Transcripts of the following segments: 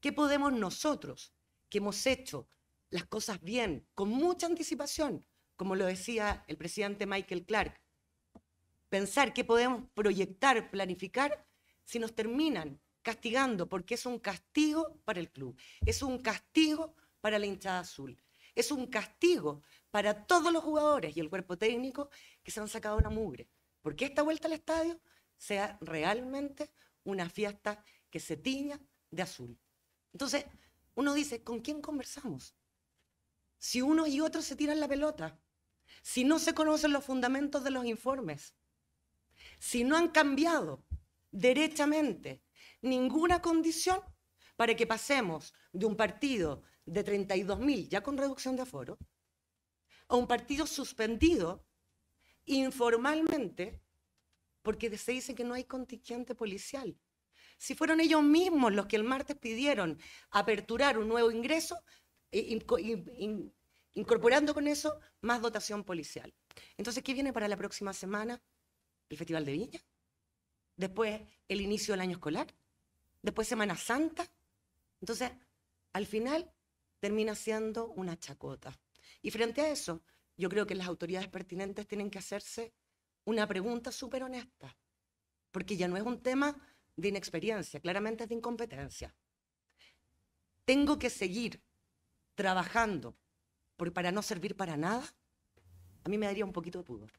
¿Qué podemos nosotros, que hemos hecho las cosas bien, con mucha anticipación, como lo decía el presidente Michael Clark, pensar qué podemos proyectar, planificar, si nos terminan castigando, porque es un castigo para el club, es un castigo para la hinchada azul, es un castigo para todos los jugadores y el cuerpo técnico que se han sacado una mugre, porque esta vuelta al estadio sea realmente una fiesta que se tiña de azul. Entonces, uno dice, ¿con quién conversamos? Si unos y otros se tiran la pelota, si no se conocen los fundamentos de los informes, si no han cambiado derechamente ninguna condición para que pasemos de un partido de 32.000 ya con reducción de aforo a un partido suspendido informalmente porque se dice que no hay contingente policial si fueron ellos mismos los que el martes pidieron aperturar un nuevo ingreso, incorporando con eso más dotación policial. Entonces, ¿qué viene para la próxima semana? El Festival de Viña, después el inicio del año escolar, después Semana Santa. Entonces, al final termina siendo una chacota. Y frente a eso, yo creo que las autoridades pertinentes tienen que hacerse una pregunta súper honesta, porque ya no es un tema de inexperiencia, claramente es de incompetencia. Tengo que seguir trabajando para no servir para nada, a mí me daría un poquito de pudor.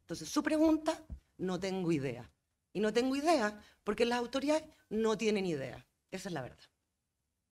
Entonces, su pregunta, no tengo idea. Y no tengo idea porque las autoridades no tienen idea. Esa es la verdad.